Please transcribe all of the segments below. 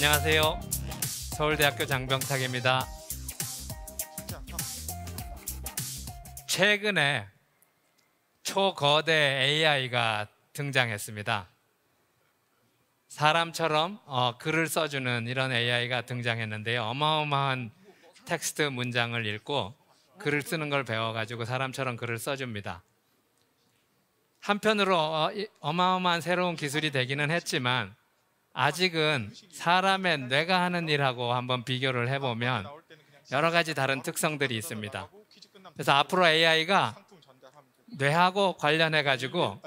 안녕하세요. 서울대학교 장병탁입니다. 최근에 초거대 AI가 등장했습니다. 사람처럼 어, 글을 써주는 이런 AI가 등장했는데요. 어마어마한 텍스트 문장을 읽고 글을 쓰는 걸 배워가지고 사람처럼 글을 써줍니다. 한편으로 어, 어마어마한 새로운 기술이 되기는 했지만 아직은 사람의 뇌가 하는 일하고 한번 비교를 해보면 여러 가지 다른 특성들이 있습니다. 그래서 앞으로 AI가 뇌하고 관련해 가지고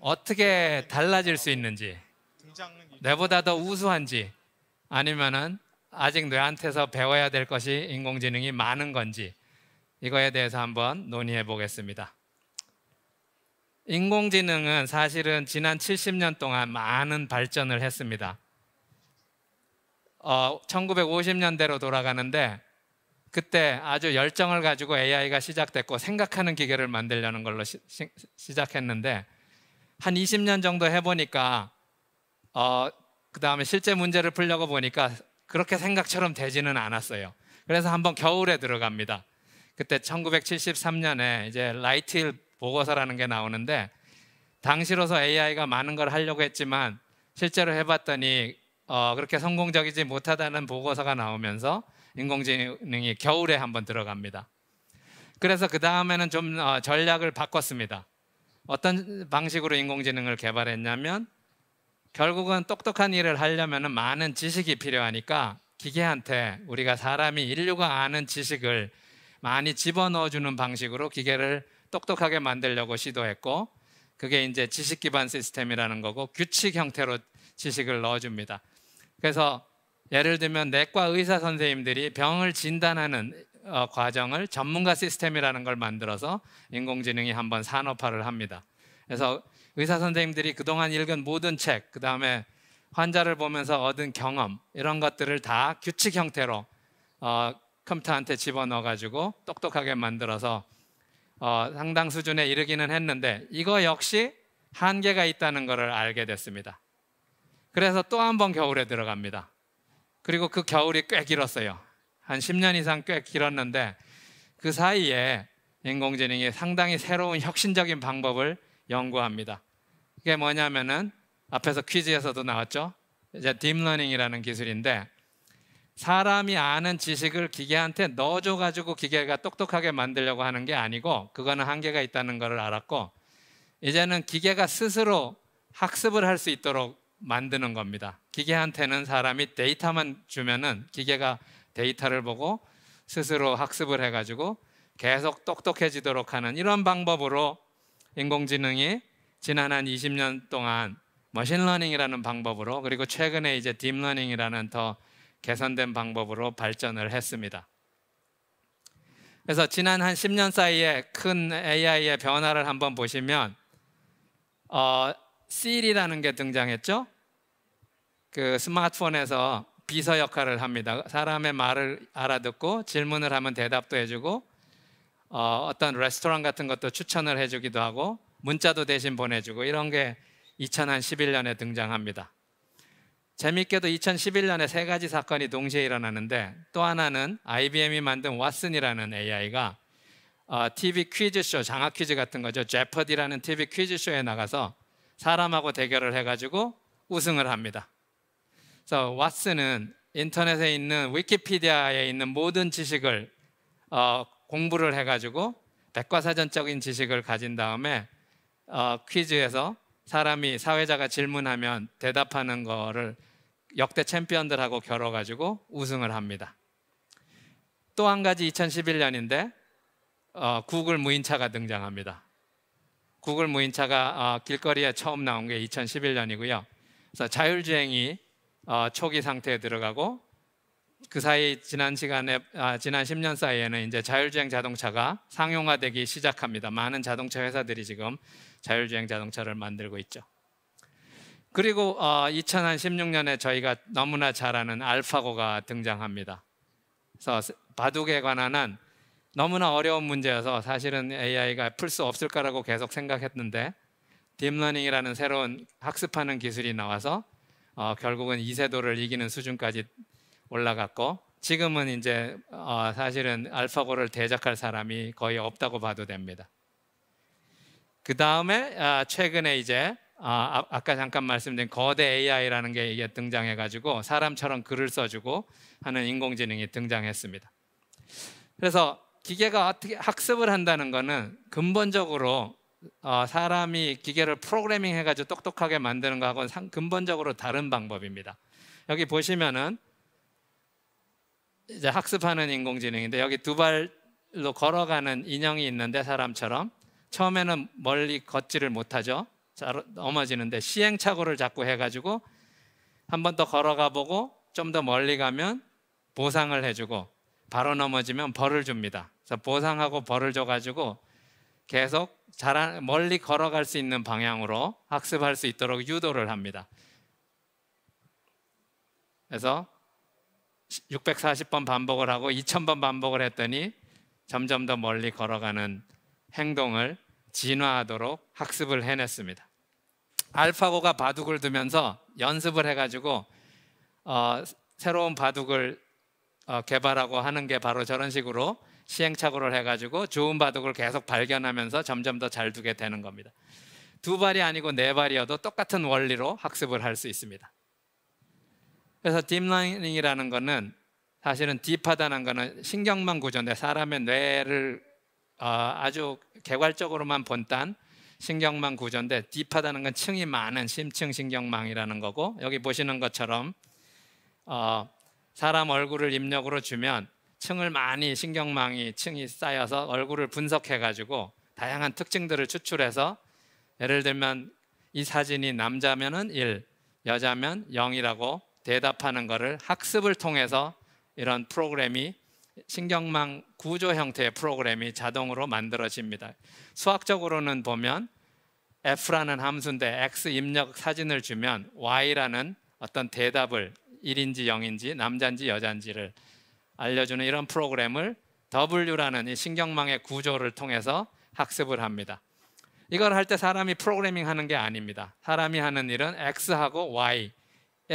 어떻게 달라질 수 있는지 뇌보다 더 우수한지 아니면은 아직 뇌한테서 배워야 될 것이 인공지능이 많은 건지 이거에 대해서 한번 논의해 보겠습니다. 인공지능은 사실은 지난 70년 동안 많은 발전을 했습니다. 어, 1950년대로 돌아가는데 그때 아주 열정을 가지고 AI가 시작됐고 생각하는 기계를 만들려는 걸로 시, 시 작했는데한 20년 정도 해보니까 어, 그 다음에 실제 문제를 풀려고 보니까 그렇게 생각처럼 되지는 않았어요. 그래서 한번 겨울에 들어갑니다. 그때 1973년에 이제 라이틸 보고서라는 게 나오는데 당시로서 AI가 많은 걸 하려고 했지만 실제로 해봤더니 어, 그렇게 성공적이지 못하다는 보고서가 나오면서 인공지능이 겨울에 한번 들어갑니다. 그래서 그 다음에는 좀 어, 전략을 바꿨습니다. 어떤 방식으로 인공지능을 개발했냐면 결국은 똑똑한 일을 하려면 많은 지식이 필요하니까 기계한테 우리가 사람이 인류가 아는 지식을 많이 집어넣어주는 방식으로 기계를 똑똑하게 만들려고 시도했고 그게 이제 지식 기반 시스템이라는 거고 규칙 형태로 지식을 넣어줍니다. 그래서 예를 들면 내과 의사 선생님들이 병을 진단하는 어, 과정을 전문가 시스템이라는 걸 만들어서 인공지능이 한번 산업화를 합니다. 그래서 의사 선생님들이 그동안 읽은 모든 책, 그 다음에 환자를 보면서 얻은 경험 이런 것들을 다 규칙 형태로 어, 컴퓨터한테 집어넣어가지고 똑똑하게 만들어서 어, 상당 수준에 이르기는 했는데 이거 역시 한계가 있다는 것을 알게 됐습니다. 그래서 또 한 번 겨울에 들어갑니다. 그리고 그 겨울이 꽤 길었어요. 한 10년 이상 꽤 길었는데 그 사이에 인공지능이 상당히 새로운 혁신적인 방법을 연구합니다. 그게 뭐냐면은 앞에서 퀴즈에서도 나왔죠. 이제 딥러닝이라는 기술인데 사람이 아는 지식을 기계한테 넣어줘 가지고 기계가 똑똑하게 만들려고 하는 게 아니고 그거는 한계가 있다는 걸 알았고 이제는 기계가 스스로 학습을 할 수 있도록 만드는 겁니다. 기계한테는 사람이 데이터만 주면은 기계가 데이터를 보고 스스로 학습을 해가지고 계속 똑똑해지도록 하는 이런 방법으로 인공지능이 지난 한 20년 동안 머신러닝이라는 방법으로 그리고 최근에 이제 딥러닝이라는 더 개선된 방법으로 발전을 했습니다. 그래서 지난 한 10년 사이에 큰 AI의 변화를 한번 보시면 어, Siri라는 게 등장했죠. 그 스마트폰에서 비서 역할을 합니다. 사람의 말을 알아듣고 질문을 하면 대답도 해주고 어, 어떤 레스토랑 같은 것도 추천을 해주기도 하고 문자도 대신 보내주고 이런 게 2011년에 등장합니다. 재밌게도 2011년에 세 가지 사건이 동시에 일어나는데 또 하나는 IBM이 만든 왓슨이라는 AI가 TV 어, 퀴즈쇼, 장학 퀴즈 같은 거죠. 제퍼디라는 TV 퀴즈쇼에 나가서 사람하고 대결을 해가지고 우승을 합니다. 그래서 왓슨은 인터넷에 있는 위키피디아에 있는 모든 지식을 어, 공부를 해가지고 백과사전적인 지식을 가진 다음에 어, 퀴즈에서 사람이 사회자가 질문하면 대답하는 거를 역대 챔피언들하고 겨뤄가지고 우승을 합니다. 또 한 가지 2011년인데 어, 구글 무인차가 등장합니다. 구글 무인차가 어, 길거리에 처음 나온 게 2011년이고요. 그래서 자율주행이 어, 초기 상태에 들어가고 그 사이 지난 시간에 아, 지난 10년 사이에는 이제 자율주행 자동차가 상용화되기 시작합니다. 많은 자동차 회사들이 지금 자율주행 자동차를 만들고 있죠. 그리고 2016년에 어, 저희가 너무나 잘 아는 알파고가 등장합니다. 그래서 바둑에 관한 한 너무나 어려운 문제여서 사실은 AI가 풀 수 없을 까라고 계속 생각했는데 딥러닝이라는 새로운 학습하는 기술이 나와서 어, 결국은 이세돌을 이기는 수준까지 올라갔고 지금은 이제 어, 사실은 알파고를 대적할 사람이 거의 없다고 봐도 됩니다. 그 다음에 어, 아, 최근에 이제 아, 아, 아까 잠깐 말씀드린 거대 AI라는 게 이게 등장해 가지고 사람처럼 글을 써주고 하는 인공지능이 등장했습니다. 그래서 기계가 어떻게 학습을 한다는 거는 근본적으로 어, 사람이 기계를 프로그래밍 해가지고 똑똑하게 만드는 것하고는 상, 근본적으로 다른 방법입니다. 여기 보시면은 이제 학습하는 인공지능인데 여기 두 발로 걸어가는 인형이 있는데 사람처럼 처음에는 멀리 걷지를 못하죠. 어, 넘어지는데 시행착오를 자꾸 해가지고 한 번 더 걸어가 보고 좀 더 멀리 가면 보상을 해주고 바로 넘어지면 벌을 줍니다. 그래서 보상하고 벌을 줘가지고 계속 자라, 멀리 걸어갈 수 있는 방향으로 학습할 수 있도록 유도를 합니다. 그래서 640번 반복을 하고 2000번 반복을 했더니 점점 더 멀리 걸어가는 행동을 진화하도록 학습을 해냈습니다. 알파고가 바둑을 두면서 연습을 해가지고 어, 새로운 바둑을 어, 개발하고 하는 게 바로 저런 식으로 시행착오를 해가지고 좋은 바둑을 계속 발견하면서 점점 더 잘 두게 되는 겁니다. 두 발이 아니고 네 발이어도 똑같은 원리로 학습을 할 수 있습니다. 그래서 딥러닝이라는 거는 사실은 딥하다는 거는 신경만 구조인데 사람의 뇌를 어, 아주 개괄적으로만 본단 신경망 구조인데 딥하다는 건 층이 많은 심층 신경망이라는 거고 여기 보시는 것처럼 어, 사람 얼굴을 입력으로 주면 층을 많이 신경망이 층이 쌓여서 얼굴을 분석해 가지고 다양한 특징들을 추출해서 예를 들면 이 사진이 남자면은 1, 여자면 0이라고 대답하는 것을 학습을 통해서 이런 프로그램이 신경망 구조 형태의 프로그램이 자동으로 만들어집니다. 수학적으로는 보면 F라는 함수인데 X 입력 사진을 주면 Y라는 어떤 대답을 1인지 0인지 남자인지 여자인지를 알려주는 이런 프로그램을 W라는 이 신경망의 구조를 통해서 학습을 합니다. 이걸 할 때 사람이 프로그래밍 하는 게 아닙니다. 사람이 하는 일은 X하고 Y의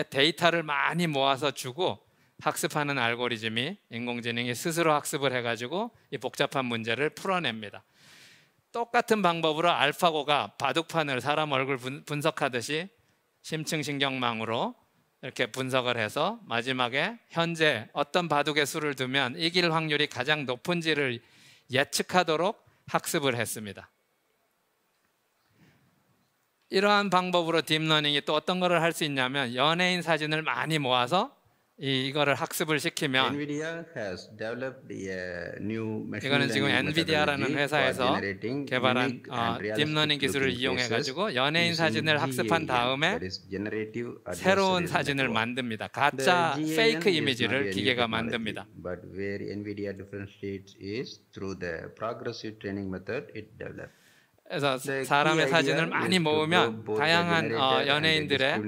데이터를 많이 모아서 주고 학습하는 알고리즘이 인공지능이 스스로 학습을 해가지고 이 복잡한 문제를 풀어냅니다. 똑같은 방법으로 알파고가 바둑판을 사람 얼굴 분, 석하듯이 심층신경망으로 이렇게 분석을 해서 마지막에 현재 어떤 바둑의 수를 두면 이길 확률이 가장 높은지를 예측하도록 학습을 했습니다. 이러한 방법으로 딥러닝이 또 어떤 것을 할수 있냐면 연예인 사진을 많이 모아서 이, 이거를 학습을 시키면 uh, 이거는 지금 엔비디아라는 회사에서 개발한 어, 딥러닝 기술을 이용해 가지고 연예인 사진을 학습한 다음에 새로운 사진을 만듭니다. 가짜 페이크 이미지를 기계가 만듭니다. 그래서 사람의 사진을 많이 모으면 다양한 어, 연예인들의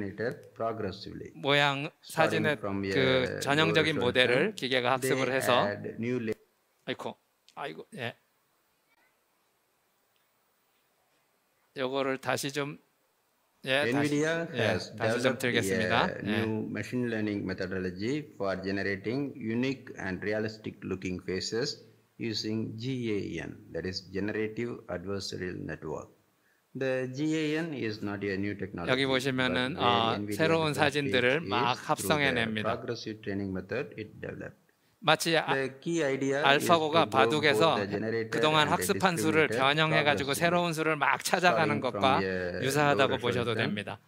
모양 사진의 그 전형적인 모델을 기계가 학습을 해서 아이고 아이고 예 요거를 다시 좀 예, 다시, 예, 다시 좀 들겠습니다. A new machine learning methodology for generating unique and realistic looking faces using GAN, that is Generative Adversarial Network. The GAN is not a new technology. 여기 보시면은 어, 새로운 사진들을 막 합성해냅니다. Progressive training method it developed. 마치 아, 알파고가 바둑에서 그동안 학습한 수를 변형해가지고 새로운 수를 막 찾아가는 것과 유사하다고 보셔도 됩니다.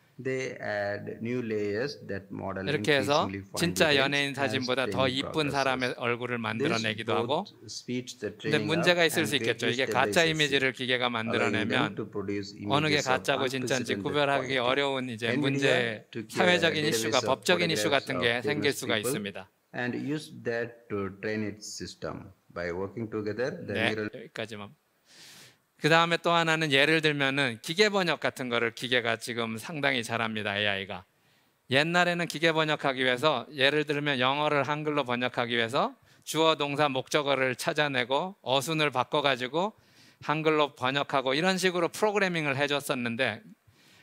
이렇게 해서 진짜 연예인 사진보다 더 이쁜 사람의 얼굴을 만들어내기도 하고 근데 문제가 있을 수 있겠죠. 이게 가짜 이미지를 기계가 만들어내면 어느 게 가짜고 진짜인지 구별하기 어려운 이제 문제, 사회적인 이슈가 법적인 이슈 같은 게 생길 수가 있습니다. 네, 여기까지만. 그 다음에 또 하나는 예를 들면은 기계 번역 같은 거를 기계가 지금 상당히 잘합니다. AI가. 옛날에는 기계 번역하기 위해서 예를 들면 영어를 한글로 번역하기 위해서 주어 동사 목적어를 찾아내고 어순을 바꿔가지고 한글로 번역하고 이런 식으로 프로그래밍을 해줬었는데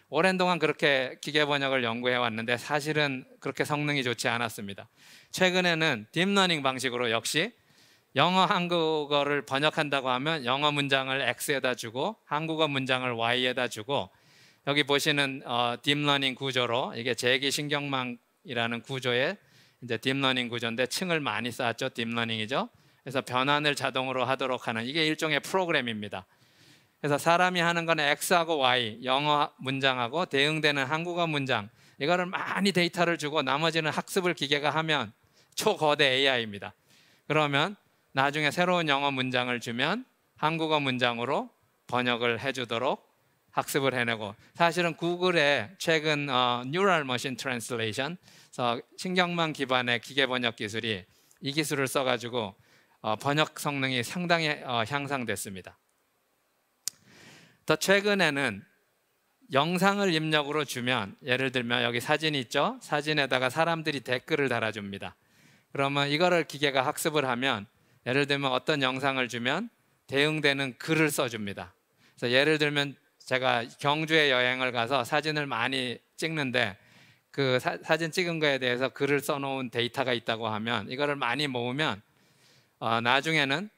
오랜 동안 그렇게 기계 번역을 연구해 왔는데 사실은 그렇게 성능이 좋지 않았습니다. 최근에는 딥러닝 방식으로 역시 영어 한국어를 번역한다고 하면 영어 문장을 X에다 주고 한국어 문장을 Y에다 주고 여기 보시는 어, 딥러닝 구조로 이게 제기 신경망이라는 구조에 이제 딥러닝 구조인데 층을 많이 쌓았죠. 딥러닝이죠. 그래서 변환을 자동으로 하도록 하는 이게 일종의 프로그램입니다. 그래서 사람이 하는 건 X하고 Y, 영어 문장하고 대응되는 한국어 문장 이거를 많이 데이터를 주고 나머지는 학습을 기계가 하면 초거대 AI입니다. 그러면 나중에 새로운 영어 문장을 주면 한국어 문장으로 번역을 해주도록 학습을 해내고 사실은 구글의 최근 어, 뉴럴 머신 트랜슬레이션 신경망 기반의 기계 번역 기술이 이 기술을 써가지고 어, 번역 성능이 상당히 어, 향상됐습니다. 더 최근에는 영상을 입력으로 주면 예를 들면 여기 사진 있죠 사진에다가 사람들이 댓글을 달아줍니다 그러면 이거를 기계가 학습을 하면 예를 들면 어떤 영상을 주면 대응되는 글을 써줍니다. 그래서 예를 들면 제가 경주에 여행을 가서 사진을 많이 찍는데 그 사, 진 찍은 거에 대해서 글을 써놓은 데이터가 있다고 하면 이거를 많이 모으면 어, 나중에는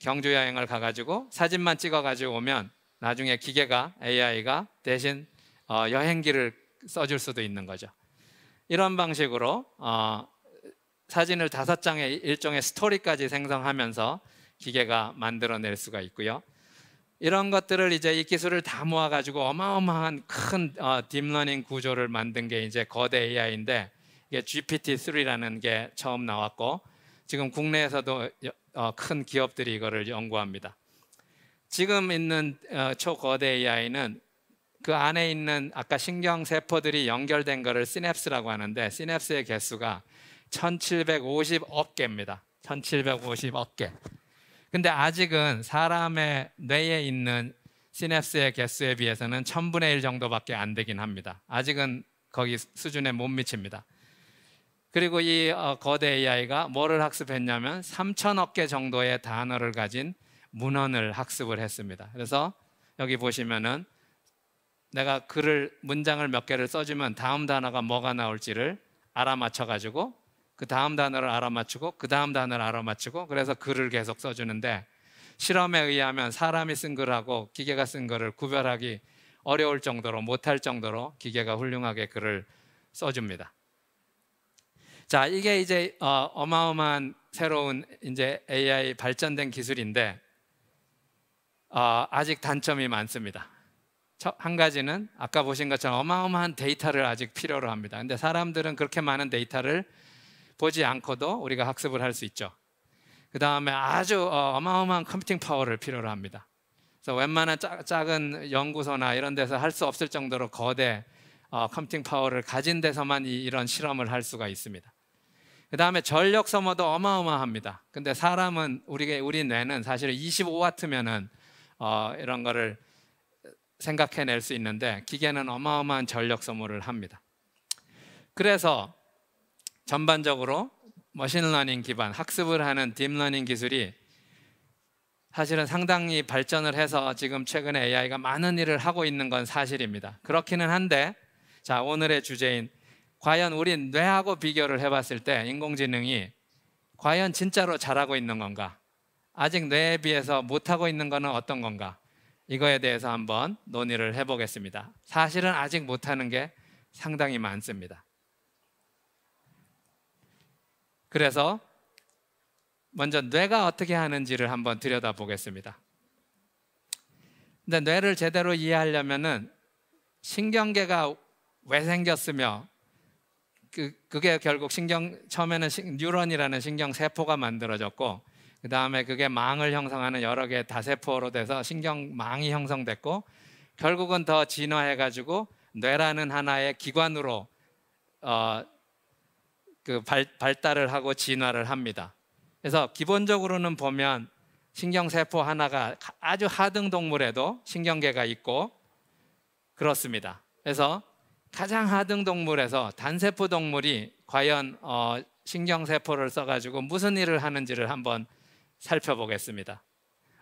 경주 여행을 가가지고 사진만 찍어가지고 오면 나중에 기계가 AI가 대신 어, 여행기를 써줄 수도 있는 거죠. 이런 방식으로 어, 사진을 다섯 장의 일종의 스토리까지 생성하면서 기계가 만들어낼 수가 있고요. 이런 것들을 이제 이 기술을 다 모아가지고 어마어마한 큰 어, 딥러닝 구조를 만든 게 이제 거대 AI인데 이게 GPT-3라는 게 처음 나왔고 지금 국내에서도 어, 큰 기업들이 이거를 연구합니다. 지금 있는 어, 초거대 AI는 그 안에 있는 아까 신경 세포들이 연결된 거를 시냅스라고 하는데 시냅스의 개수가 1750억 개입니다. 1750억 개. 근데 아직은 사람의 뇌에 있는 시냅스의 개수에 비해서는 1000분의 1 정도밖에 안 되긴 합니다. 아직은 거기 수준에 못 미칩니다. 그리고 이 어, 거대 AI가 뭐를 학습했냐면 3 0 0 0억개 정도의 단어를 가진 문헌을 학습을 했습니다. 그래서 여기 보시면은 내가 글을 문장을 몇 개를 써주면 다음 단어가 뭐가 나올지를 알아맞혀 가지고 그 다음 단어를 알아맞히고 그 다음 단어를 알아맞히고 그래서 글을 계속 써주는데 실험에 의하면 사람이 쓴 글하고 기계가 쓴 글을 구별하기 어려울 정도로 못할 정도로 기계가 훌륭하게 글을 써줍니다. 자, 이게 이제 어, 마어마한 새로운 이제 AI 발전된 기술인데 어, 아직 단점이 많습니다. 한 가지는 아까 보신 것처럼 어마어마한 데이터를 아직 필요로 합니다. 근데 사람들은 그렇게 많은 데이터를 보지 않고도 우리가 학습을 할 수 있죠. 그 다음에 아주 어, 어마어마한 컴퓨팅 파워를 필요로 합니다. 그래서 웬만한 짜, 작은 연구소나 이런 데서 할 수 없을 정도로 거대 어, 컴퓨팅 파워를 가진 데서만 이, 이런 실험을 할 수가 있습니다. 그 다음에 전력 소모도 어마어마합니다. 근데 사람은 우리 우리 뇌는 사실 25와트면은 어, 이런 거를 생각해낼 수 있는데 기계는 어마어마한 전력 소모를 합니다. 그래서 전반적으로 머신러닝 기반 학습을 하는 딥러닝 기술이 사실은 상당히 발전을 해서 지금 최근에 AI가 많은 일을 하고 있는 건 사실입니다. 그렇기는 한데 자 오늘의 주제인 과연 우린 뇌하고 비교를 해봤을 때 인공지능이 과연 진짜로 잘하고 있는 건가? 아직 뇌에 비해서 못하고 있는 거는 어떤 건가? 이거에 대해서 한번 논의를 해보겠습니다. 사실은 아직 못하는 게 상당히 많습니다. 그래서 먼저 뇌가 어떻게 하는지를 한번 들여다보겠습니다. 근데 뇌를 제대로 이해하려면은 신경계가 왜 생겼으며 그, 그게 결국 신경 처음에는 신, 뉴런이라는 신경 세포가 만들어졌고 그 다음에 그게 망을 형성하는 여러 개의 다세포로 돼서 신경망이 형성됐고 결국은 더 진화해가지고 뇌라는 하나의 기관으로 어, 그 발, 발달을 하고 진화를 합니다. 그래서 기본적으로는 보면 신경세포 하나가 아주 하등 동물에도 신경계가 있고 그렇습니다. 그래서 가장 하등 동물에서 단세포 동물이 과연 어, 신경세포를 써가지고 무슨 일을 하는지를 한번 살펴보겠습니다.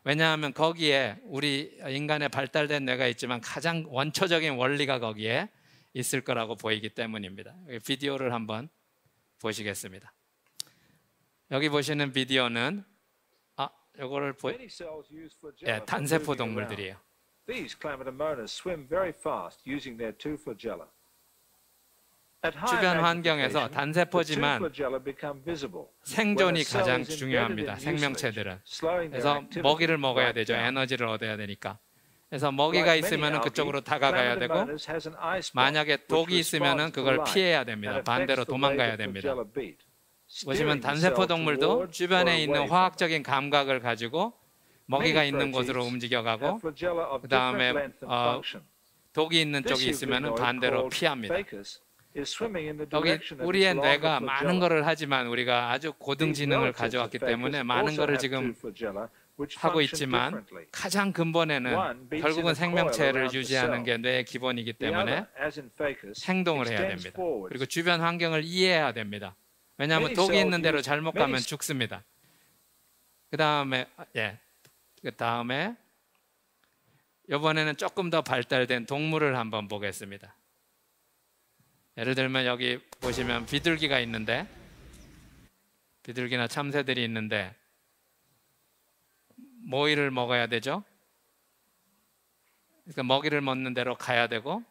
왜냐하면 거기에 우리 인간의 발달된 뇌가 있지만 가장 원초적인 원리가 거기에 있을 거라고 보이기 때문입니다. 비디오를 한번 보시겠습니다. 여기 보시는 비디오는 아, 요거를 보 예, 단세포 동물들이에요. These c l a m y d o m o n a s swim very fast using their two flagella. 주변 환경에서 단세포지만 생존이 가장 중요합니다. 생명체들은. 그래서 먹이를 먹어야 되죠. 에너지를 얻어야 되니까. 그래서 먹이가 있으면 그쪽으로 다가가야 되고 만약에 독이 있으면 그걸 피해야 됩니다. 반대로 도망가야 됩니다. 보시면 단세포 동물도 주변에 있는 화학적인 감각을 가지고 먹이가 있는 곳으로 움직여가고 그 다음에 어, 독이 있는 쪽이 있으면 반대로 피합니다. 여기 우리의 뇌가 많은 것을 하지만 우리가 아주 고등 지능을 가져왔기 때문에 많은 것을 지금 하고 있지만 가장 근본에는 결국은 생명체를 유지하는 게 뇌의 기본이기 때문에 행동을 해야 됩니다. 그리고 주변 환경을 이해해야 됩니다. 왜냐하면 독이 있는 대로 잘못 가면 죽습니다. 그 다음에 예, 그 다음에 이번에는 조금 더 발달된 동물을 한번 보겠습니다. 예를 들면 여기 보시면 비둘기가 있는데 비둘기나 참새들이 있는데 모이를 뭐 먹어야 되죠. 그러니까 먹이를 먹는 대로 가야 되고.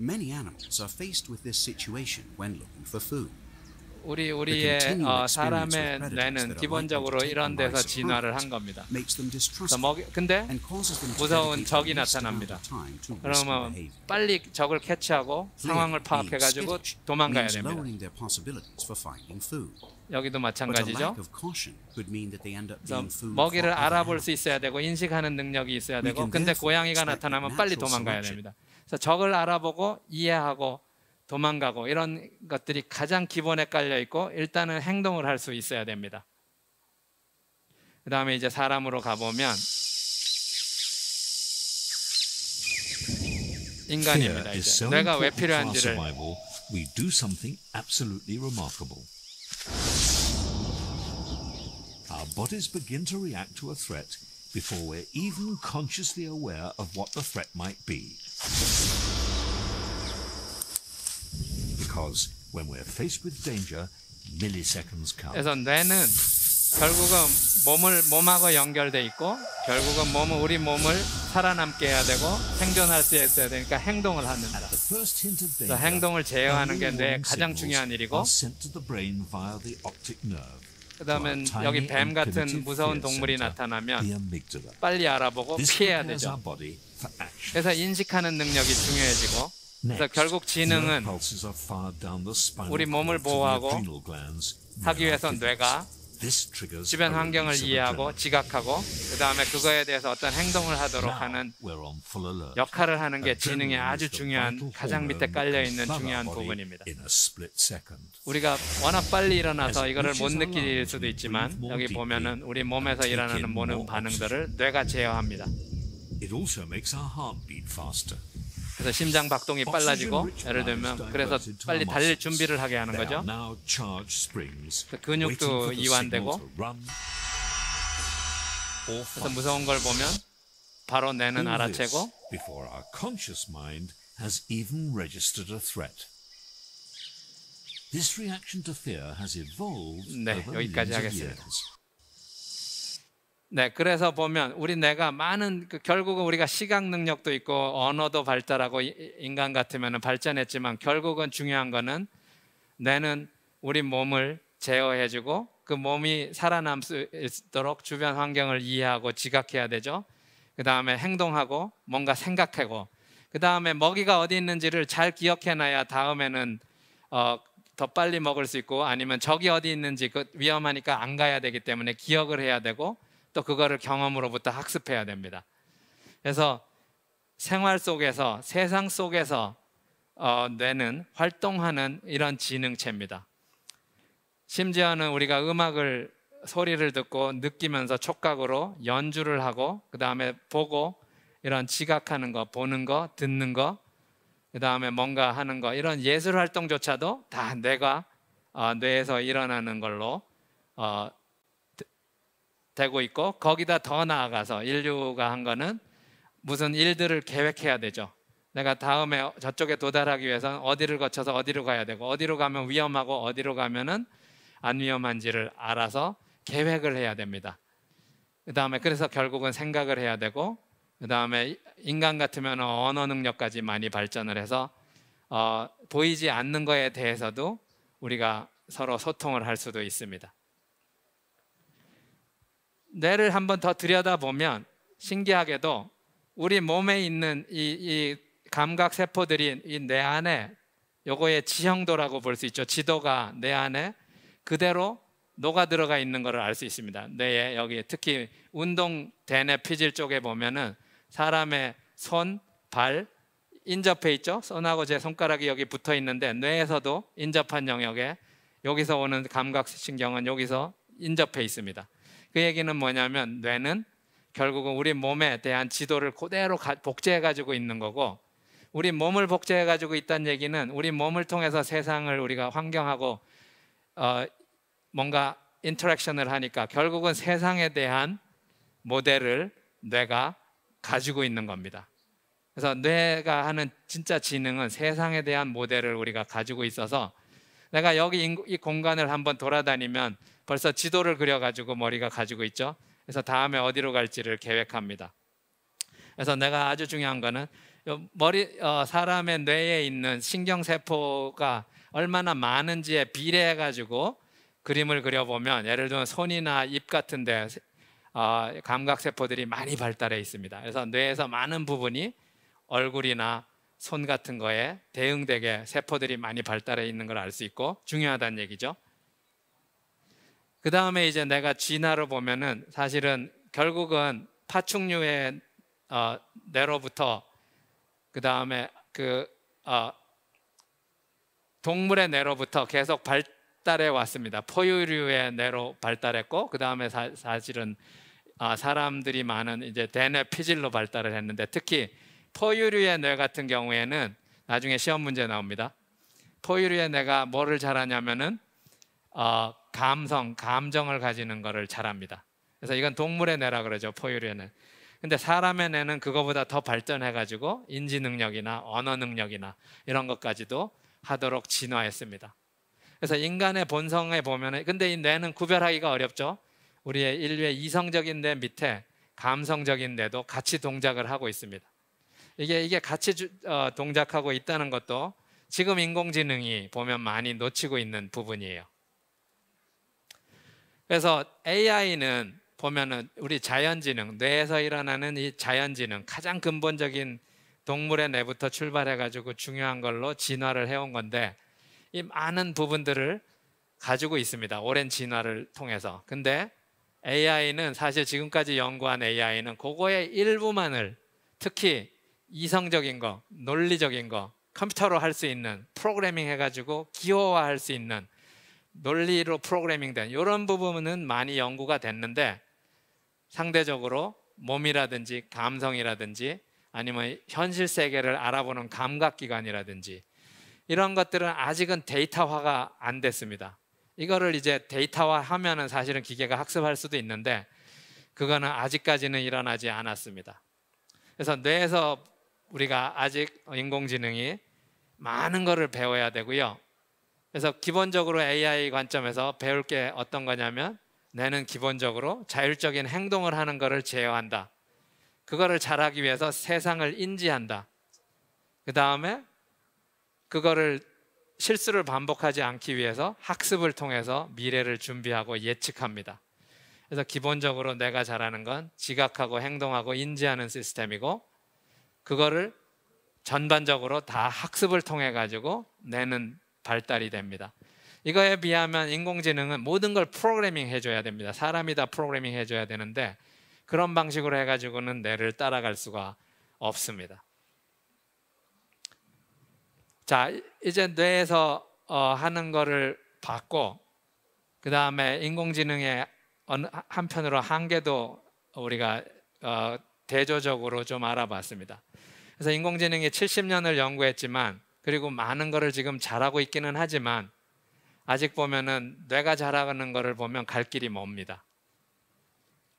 Many animals are faced with this situation when looking for food. 우리 우리의 어, 사람의 뇌는 기본적으로 이런 데서 진화를 한 겁니다. 먹이, 데 무서운 적이 나타납니다. 그러면 빨리 적을 캐치하고 상황을 파악해가지고 도망가야 됩니다. 여기도 마찬가지죠. 먹이를 알아볼 수 있어야 되고 인식하는 능력이 있어야 되고 근데 고양이가 나타나면 빨리 도망가야 됩니다. 그래서 적을 알아보고 이해하고 도망가고 이런 것들이 가장 기본에 깔려 있고 일단은 행동을 할 수 있어야 됩니다. 그 다음에 이제 사람으로 가보면 인간입니다. 이제 뇌가 왜 필요한지를 Our bodies begin to react to a threat before we're even consciously aware of what the threat might be. Because when we're faced with danger, milliseconds come. 그래서 뇌는 결국은 몸을 몸하고 연결돼 있고 결국은 몸은 우리 몸을 살아남게 해야 되고 생존할 수 있어야 되니까 행동을 하는 행동을 제어하는 게 뇌의 가장 중요한 일이고 그다음엔 여기 뱀 같은 무서운 동물이 나타나면 빨리 알아보고 피해야 되죠. 그래서 인식하는 능력이 중요해지고 그래서 결국 지능은 우리 몸을 보호하고 하기 위해서 뇌가 주변 환경을 이해하고 지각하고 그 다음에 그거에 대해서 어떤 행동을 하도록 하는 역할을 하는 게 지능의 아주 중요한 가장 밑에 깔려 있는 중요한 부분입니다. 우리가 워낙 빨리 일어나서 이거를 못 느낄 수도 있지만 여기 보면은 우리 몸에서 일어나는 모든 반응들을 뇌가 제어합니다. 그래서 심장 박동이 빨라지고 예를 들면 그래서 빨리 달릴 준비를 하게 하는 거죠. 근육도 이완되고 그래서 무서운 걸 보면 바로 뇌는 알아채고 has even registered a threat. This reaction to fear has evolved 네, over millions of years. 네, 그래서 보면 우리 내가 많은 그 결국은 우리가 시각 능력도 있고 언어도 발달하고 인간 같으면 은 발전했지만 결국은 중요한 거는 뇌는 우리 몸을 제어해주고 그 몸이 살아남 수 있도록 주변 환경을 이해하고 지각해야 되죠. 그 다음에 행동하고 뭔가 생각하고 그 다음에 먹이가 어디 있는지를 잘 기억해놔야 다음에는 어, 더 빨리 먹을 수 있고 아니면 적이 어디 있는지 그 위험하니까 안 가야 되기 때문에 기억을 해야 되고 또 그거를 경험으로부터 학습해야 됩니다. 그래서 생활 속에서 세상 속에서 어, 뇌는 활동하는 이런 지능체입니다. 심지어는 우리가 음악을 소리를 듣고 느끼면서 촉각으로 연주를 하고 그 다음에 보고 이런 지각하는 거 보는 거 듣는 거그 다음에 뭔가 하는 거 이런 예술 활동조차도 다 뇌가 어, 뇌에서 일어나는 걸로 어, 되고 있고 거기다 더 나아가서 인류가 한 거는 무슨 일들을 계획해야 되죠. 내가 다음에 저쪽에 도달하기 위해서 어디를 거쳐서 어디로 가야 되고 어디로 가면 위험하고 어디로 가면은 안 위험한지를 알아서 계획을 해야 됩니다. 그 다음에 그래서 결국은 생각을 해야 되고 그 다음에 인간 같으면 언어 능력까지 많이 발전을 해서 어, 보이지 않는 거에 대해서도 우리가 서로 소통을 할 수도 있습니다. 뇌를 한번 더 들여다보면 신기하게도 우리 몸에 있는 이, 이 감각 세포들이 이 뇌 안에 요거의 지형도라고 볼 수 있죠. 지도가 뇌 안에 그대로 녹아 들어가 있는 것을 알 수 있습니다. 뇌에 여기 특히 운동 대뇌 피질 쪽에 보면은 사람의 손, 발 인접해 있죠. 손하고 제 손가락이 여기 붙어 있는데 뇌에서도 인접한 영역에 여기서 오는 감각 신경은 여기서 인접해 있습니다. 그 얘기는 뭐냐면 뇌는 결국은 우리 몸에 대한 지도를 그대로 복제해 가지고 있는 거고 우리 몸을 복제해 가지고 있다는 얘기는 우리 몸을 통해서 세상을 우리가 환경하고 어, 뭔가 인터랙션을 하니까 결국은 세상에 대한 모델을 뇌가 가지고 있는 겁니다. 그래서 뇌가 하는 진짜 지능은 세상에 대한 모델을 우리가 가지고 있어서 내가 여기 이 공간을 한번 돌아다니면 벌써 지도를 그려가지고 머리가 가지고 있죠. 그래서 다음에 어디로 갈지를 계획합니다. 그래서 내가 아주 중요한 거는 머리 어, 사람의 뇌에 있는 신경 세포가 얼마나 많은지에 비례해 가지고 그림을 그려보면 예를 들면 손이나 입 같은데 어, 감각 세포들이 많이 발달해 있습니다. 그래서 뇌에서 많은 부분이 얼굴이나 손 같은 거에 대응되게 세포들이 많이 발달해 있는 걸 알 수 있고 중요하다는 얘기죠. 그 다음에 이제 내가 진화로 보면은 사실은 결국은 파충류의 어, 뇌로부터 그 다음에 그 어, 동물의 뇌로부터 계속 발달해 왔습니다. 포유류의 뇌로 발달했고 그 다음에 사실은 어, 사람들이 많은 이제 대뇌 피질로 발달을 했는데 특히 포유류의 뇌 같은 경우에는 나중에 시험 문제 나옵니다. 포유류의 뇌가 뭐를 잘하냐면은 어, 감성, 감정을 가지는 것을 잘합니다. 그래서 이건 동물의 뇌라 그러죠. 포유류는. 근데 사람의 뇌는 그거보다 더 발전해가지고 인지 능력이나 언어 능력이나 이런 것까지도 하도록 진화했습니다. 그래서 인간의 본성에 보면은 근데 이 뇌는 구별하기가 어렵죠. 우리의 인류의 이성적인 뇌 밑에 감성적인 뇌도 같이 동작을 하고 있습니다. 이게 이게 같이 주, 어, 동작하고 있다는 것도 지금 인공지능이 보면 많이 놓치고 있는 부분이에요. 그래서 AI는 보면은 우리 자연지능 뇌에서 일어나는 이 자연지능 가장 근본적인 동물의 뇌부터 출발해 가지고 중요한 걸로 진화를 해온 건데 이 많은 부분들을 가지고 있습니다. 오랜 진화를 통해서. 근데 AI는 사실 지금까지 연구한 AI는 그거의 일부만을 특히 이성적인 거, 논리적인 거, 컴퓨터로 할 수 있는 프로그래밍 해가지고 기호화할 수 있는 논리로 프로그래밍된 이런 부분은 많이 연구가 됐는데 상대적으로 몸이라든지 감성이라든지 아니면 현실 세계를 알아보는 감각기관이라든지 이런 것들은 아직은 데이터화가 안 됐습니다. 이거를 이제 데이터화 하면은 사실은 기계가 학습할 수도 있는데 그거는 아직까지는 일어나지 않았습니다. 그래서 뇌에서 우리가 아직 인공지능이 많은 것을 배워야 되고요. 그래서 기본적으로 AI 관점에서 배울 게 어떤 거냐면 내는 기본적으로 자율적인 행동을 하는 것을 제어한다. 그거를 잘하기 위해서 세상을 인지한다. 그 다음에 그거를 실수를 반복하지 않기 위해서 학습을 통해서 미래를 준비하고 예측합니다. 그래서 기본적으로 내가 잘하는 건 지각하고 행동하고 인지하는 시스템이고 그거를 전반적으로 다 학습을 통해 가지고 내는 발달이 됩니다. 이거에 비하면 인공지능은 모든 걸 프로그래밍 해줘야 됩니다. 사람이 다 프로그래밍 해줘야 되는데 그런 방식으로 해가지고는 뇌를 따라갈 수가 없습니다. 자, 이제 뇌에서 어, 하는 거를 봤고 그 다음에 인공지능의 한편으로 한계도 우리가 어, 대조적으로 좀 알아봤습니다. 그래서 인공지능이 70년을 연구했지만 그리고 많은 것을 지금 잘하고 있기는 하지만 아직 보면은 내가 라가는 것을 보면 갈 길이 멉니다.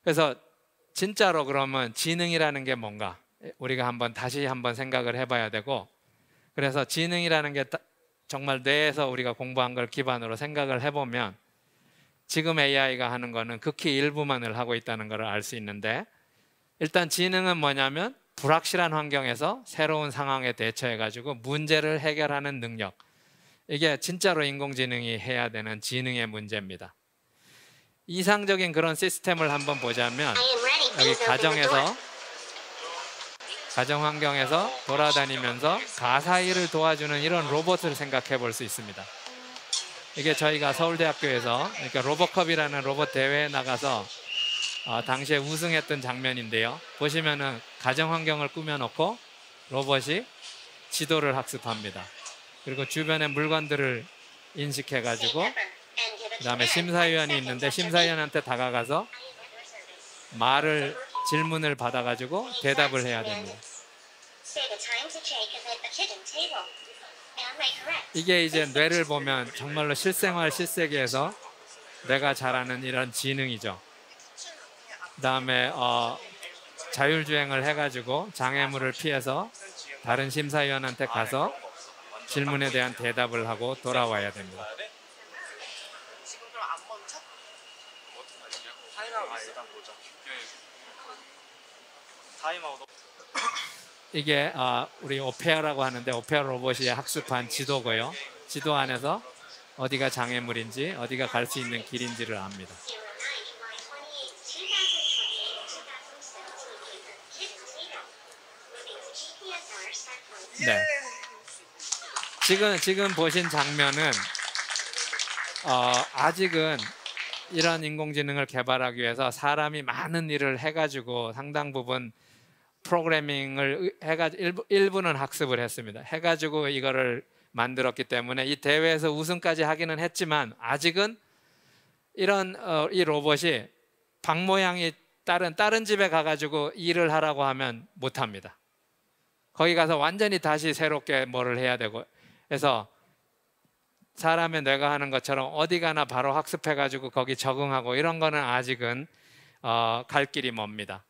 그래서 진짜로 그러면 지능이라는 게 뭔가 우리가 한번 다시 한번 생각을 해봐야 되고 그래서 지능이라는 게 정말 뇌에서 우리가 공부한 걸 기반으로 생각을 해보면 지금 AI가 하는 거는 극히 일부만을 하고 있다는 걸알수 있는데 일단 지능은 뭐냐면 불확실한 환경에서 새로운 상황에 대처해 가지고 문제를 해결하는 능력. 이게 진짜로 인공지능이 해야 되는 지능의 문제입니다. 이상적인 그런 시스템을 한번 보자면 여기 가정에서 가정 환경에서 돌아다니면서 가사 일을 도와주는 이런 로봇을 생각해 볼 수 있습니다. 이게 저희가 서울대학교에서 그러니까 로버컵이라는 로봇 대회에 나가서 어, 당시에 우승했던 장면인데요. 보시면은 가정 환경을 꾸며놓고 로봇이 지도를 학습합니다. 그리고 주변의 물건들을 인식해가지고 그 다음에 심사위원이 있는데 심사위원한테 다가가서 말을 질문을 받아가지고 대답을 해야 됩니다. 이게 이제 뇌를 보면 정말로 실생활 실세계에서 내가 잘하는 이런 지능이죠. 그다음에 어, 자율주행을 해가지고 장애물을 피해서 다른 심사위원한테 가서 질문에 대한 대답을 하고 돌아와야 됩니다. 이게 어, 우리 오페어라고 하는데 오페어 로봇이 학습한 지도고요. 지도 안에서 어디가 장애물인지 어디가 갈 수 있는 길인지를 압니다. 네. 지금 지금 보신 장면은 어, 아직은 이런 인공지능을 개발하기 위해서 사람이 많은 일을 해가지고 상당 부분 프로그래밍을 해가지고 일부, 는 학습을 했습니다. 해가지고 이거를 만들었기 때문에 이 대회에서 우승까지 하기는 했지만 아직은 이런 어, 이 로봇이 방 모양이 다른 다른 집에 가가지고 일을 하라고 하면 못합니다. 거기 가서 완전히 다시 새롭게 뭐를 해야 되고 그래서 사람의 내가 하는 것처럼 어디 가나 바로 학습해 가지고 거기 적응하고 이런 거는 아직은 어, 갈 길이 멉니다.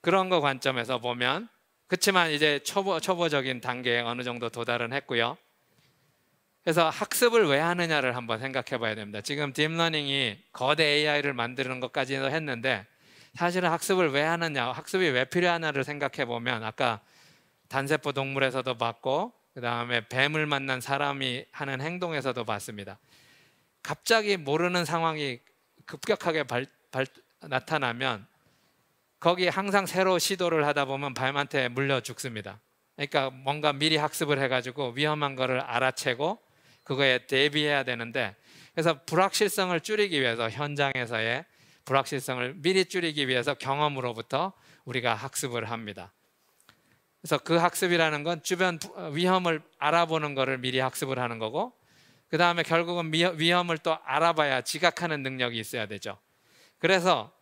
그런 거 관점에서 보면 그렇지만 이제 초보 초보적인 단계에 어느 정도 도달은 했고요. 그래서 학습을 왜 하느냐를 한번 생각해 봐야 됩니다. 지금 딥러닝이 거대 AI를 만드는 것까지도 했는데 사실은 학습을 왜 하느냐, 학습이 왜 필요하냐를 생각해 보면 아까 단세포 동물에서도 봤고 그 다음에 뱀을 만난 사람이 하는 행동에서도 봤습니다. 갑자기 모르는 상황이 급격하게 발, 발, 나타나면 거기 항상 새로 시도를 하다 보면 뱀한테 물려 죽습니다. 그러니까 뭔가 미리 학습을 해가지고 위험한 거를 알아채고 그거에 대비해야 되는데 그래서 불확실성을 줄이기 위해서 현장에서의 불확실성을 미리 줄이기 위해서 경험으로부터 우리가 학습을 합니다. 그래서 그 학습이라는 건 주변 어, 위험을 알아보는 것을 미리 학습을 하는 거고 그 다음에 결국은 위험을 또 알아봐야 지각하는 능력이 있어야 되죠. 그래서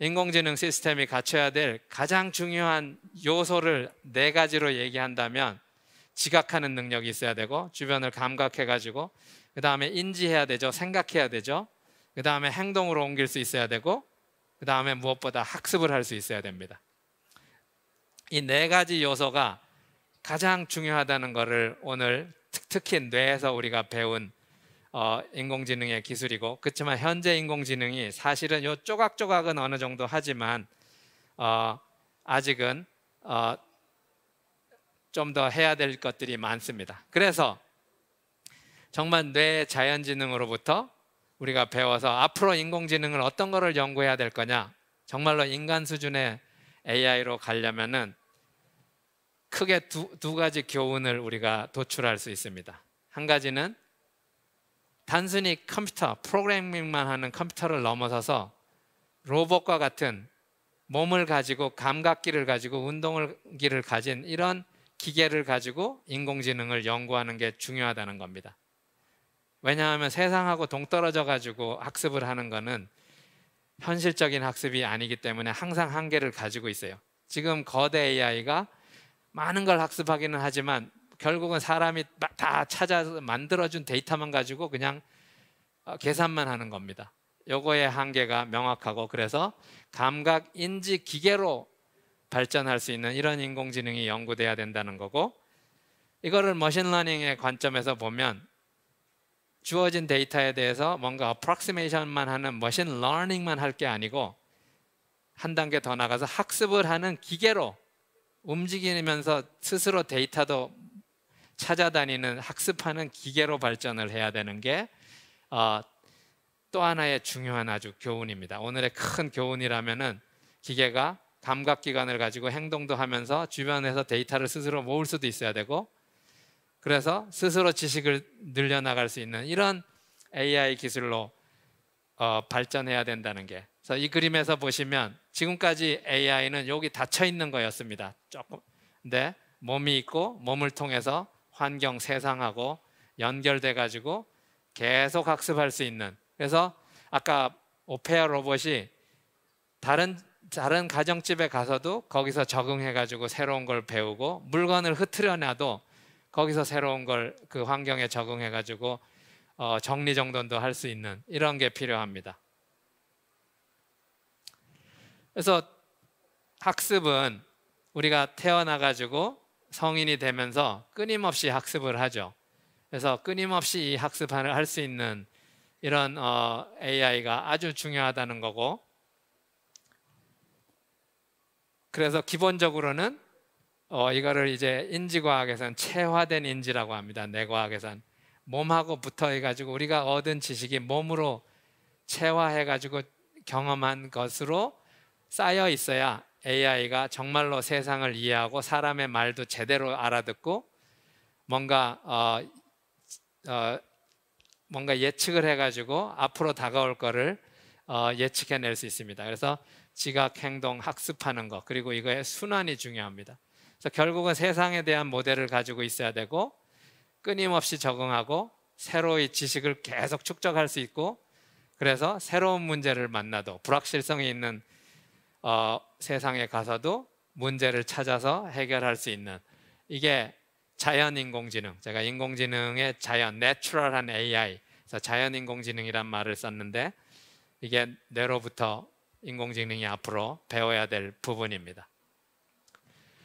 인공지능 시스템이 갖춰야 될 가장 중요한 요소를 네 가지로 얘기한다면 지각하는 능력이 있어야 되고 주변을 감각해 가지고 그 다음에 인지해야 되죠. 생각해야 되죠. 그 다음에 행동으로 옮길 수 있어야 되고 그 다음에 무엇보다 학습을 할 수 있어야 됩니다. 이네 가지 요소가 가장 중요하다는 것을 오늘 특히 뇌에서 우리가 배운 어, 인공지능의 기술이고 그렇지만 현재 인공지능이 사실은 요 조각조각은 어느 정도 하지만 어, 아직은 어, 좀더 해야 될 것들이 많습니다. 그래서 정말 뇌 자연지능으로부터 우리가 배워서 앞으로 인공지능을 어떤 거를 연구해야 될 거냐 정말로 인간 수준의 AI로 가려면은 크게 두, 두 가지 교훈을 우리가 도출할 수 있습니다. 한 가지는 단순히 컴퓨터, 프로그래밍만 하는 컴퓨터를 넘어서서 로봇과 같은 몸을 가지고 감각기를 가지고 운동기를 가진 이런 기계를 가지고 인공지능을 연구하는 게 중요하다는 겁니다. 왜냐하면 세상하고 동떨어져 가지고 학습을 하는 거는 현실적인 학습이 아니기 때문에 항상 한계를 가지고 있어요. 지금 거대 AI가 많은 걸 학습하기는 하지만 결국은 사람이 다 찾아서 만들어준 데이터만 가지고 그냥 어, 계산만 하는 겁니다. 요거의 한계가 명확하고 그래서 감각 인지 기계로 발전할 수 있는 이런 인공지능이 연구돼야 된다는 거고 이거를 머신러닝의 관점에서 보면 주어진 데이터에 대해서 뭔가 어프락시메이션만 하는 머신 러닝만 할 게 아니고 한 단계 더 나가서 학습을 하는 기계로 움직이면서 스스로 데이터도 찾아다니는 학습하는 기계로 발전을 해야 되는 게또 어, 하나의 중요한 아주 교훈입니다. 오늘의 큰 교훈이라면은 기계가 감각 기관을 가지고 행동도 하면서 주변에서 데이터를 스스로 모을 수도 있어야 되고 그래서 스스로 지식을 늘려 나갈 수 있는 이런 AI 기술로 어, 발전해야 된다는 게 그래서 이 그림에서 보시면 지금까지 AI는 여기 닫혀 있는 거였습니다. 조금. 근데 몸이 있고 몸을 통해서 환경 세상하고 연결돼 가지고 계속 학습할 수 있는. 그래서 아까 오페어 로봇이 다른 다른 가정집에 가서도 거기서 적응해 가지고 새로운 걸 배우고 물건을 흐트려놔도 거기서 새로운 걸 그 환경에 적응해 가지고 어, 정리정돈도 할 수 있는 이런 게 필요합니다. 그래서 학습은 우리가 태어나 가지고 성인이 되면서 끊임없이 학습을 하죠. 그래서 끊임없이 이 학습을 할 수 있는 이런 어, AI가 아주 중요하다는 거고 그래서 기본적으로는 어, 이거를 이제 인지과학에선 체화된 인지라고 합니다. 내과학에선 몸하고 붙어 해가지고 우리가 얻은 지식이 몸으로 체화해가지고 경험한 것으로 쌓여 있어야 AI가 정말로 세상을 이해하고 사람의 말도 제대로 알아듣고 뭔가 어, 어, 뭔가 예측을 해가지고 앞으로 다가올 거를 어, 예측해낼 수 있습니다. 그래서 지각, 행동, 학습하는 것 그리고 이거의 순환이 중요합니다. 그래서 결국은 세상에 대한 모델을 가지고 있어야 되고 끊임없이 적응하고 새로이 지식을 계속 축적할 수 있고 그래서 새로운 문제를 만나도 불확실성이 있는 어, 세상에 가서도 문제를 찾아서 해결할 수 있는 이게 자연 인공지능. 제가 인공지능의 자연, 내추럴한 AI. 그래서 자연 인공지능이란 말을 썼는데 이게 뇌로부터 인공지능이 앞으로 배워야 될 부분입니다.